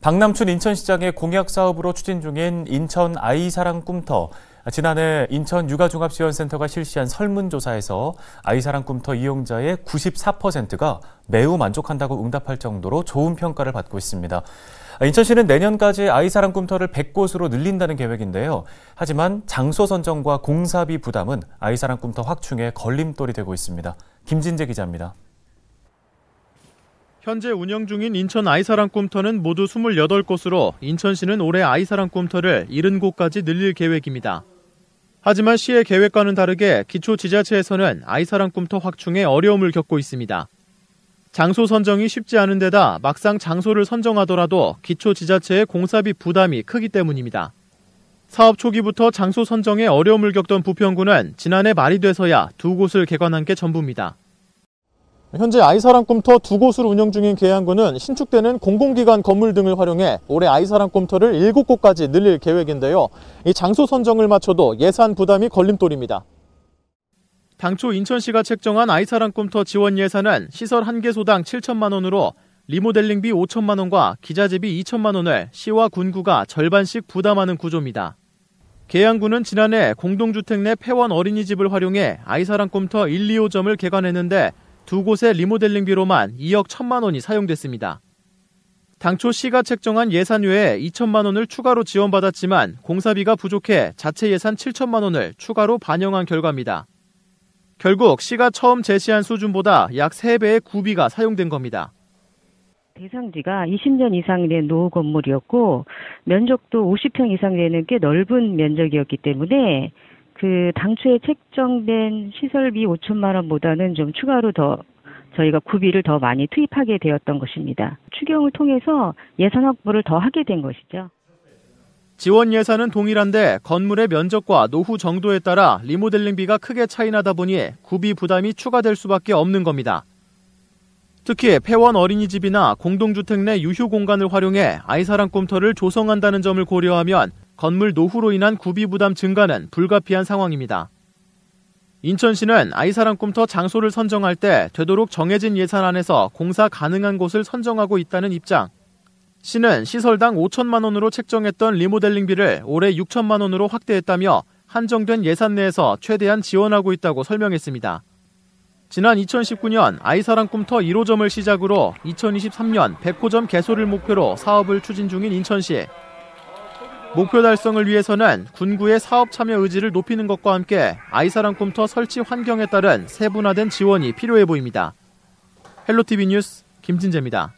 박남춘 인천시장의 공약 사업으로 추진 중인 인천 아이사랑 꿈터. 지난해 인천 육아종합지원센터가 실시한 설문조사에서 아이사랑 꿈터 이용자의 94%가 매우 만족한다고 응답할 정도로 좋은 평가를 받고 있습니다. 인천시는 내년까지 아이사랑 꿈터를 100곳으로 늘린다는 계획인데요. 하지만 장소 선정과 공사비 부담은 아이사랑 꿈터 확충에 걸림돌이 되고 있습니다. 김진재 기자입니다. 현재 운영 중인 인천 아이사랑 꿈터는 모두 28곳으로 인천시는 올해 아이사랑 꿈터를 70곳까지 늘릴 계획입니다. 하지만 시의 계획과는 다르게 기초 지자체에서는 아이사랑 꿈터 확충에 어려움을 겪고 있습니다. 장소 선정이 쉽지 않은 데다 막상 장소를 선정하더라도 기초 지자체의 공사비 부담이 크기 때문입니다. 사업 초기부터 장소 선정에 어려움을 겪던 부평구는 지난해 말이 돼서야 두 곳을 개관한 게 전부입니다. 현재 아이사랑꿈터 두 곳으로 운영 중인 계양구는 신축되는 공공기관 건물 등을 활용해 올해 아이사랑꿈터를 7곳까지 늘릴 계획인데요. 이 장소 선정을 맞춰도 예산 부담이 걸림돌입니다. 당초 인천시가 책정한 아이사랑꿈터 지원 예산은 시설 한 개소당 7천만 원으로 리모델링비 5천만 원과 기자재비 2천만 원을 시와 군구가 절반씩 부담하는 구조입니다. 계양구는 지난해 공동주택 내 폐원 어린이집을 활용해 아이사랑꿈터 1, 2호점을 개관했는데 두 곳의 리모델링비로만 2억 1천만 원이 사용됐습니다. 당초 시가 책정한 예산 외에 2천만 원을 추가로 지원받았지만 공사비가 부족해 자체 예산 7천만 원을 추가로 반영한 결과입니다. 결국 시가 처음 제시한 수준보다 약 3배의 구비가 사용된 겁니다. 대상지가 20년 이상 된 노후 건물이었고 면적도 50평 이상 되는 꽤 넓은 면적이었기 때문에 그 당초에 책정된 시설비 5천만 원보다는 좀 추가로 더 저희가 구비를 더 많이 투입하게 되었던 것입니다. 추경을 통해서 예산 확보를 더 하게 된 것이죠. 지원 예산은 동일한데 건물의 면적과 노후 정도에 따라 리모델링비가 크게 차이나다 보니 구비 부담이 추가될 수밖에 없는 겁니다. 특히 폐원 어린이집이나 공동주택 내 유휴 공간을 활용해 아이사랑 꿈터를 조성한다는 점을 고려하면 건물 노후로 인한 구비 부담 증가는 불가피한 상황입니다. 인천시는 아이사랑 꿈터 장소를 선정할 때 되도록 정해진 예산 안에서 공사 가능한 곳을 선정하고 있다는 입장. 시는 시설당 5천만 원으로 책정했던 리모델링비를 올해 6천만 원으로 확대했다며 한정된 예산 내에서 최대한 지원하고 있다고 설명했습니다. 지난 2019년 아이사랑 꿈터 1호점을 시작으로 2023년 100호점 개소를 목표로 사업을 추진 중인 인천시. 목표 달성을 위해서는 군구의 사업 참여 의지를 높이는 것과 함께 아이사랑 컴터 퓨 설치 환경에 따른 세분화된 지원이 필요해 보입니다. 헬로티비 뉴스 김진재입니다.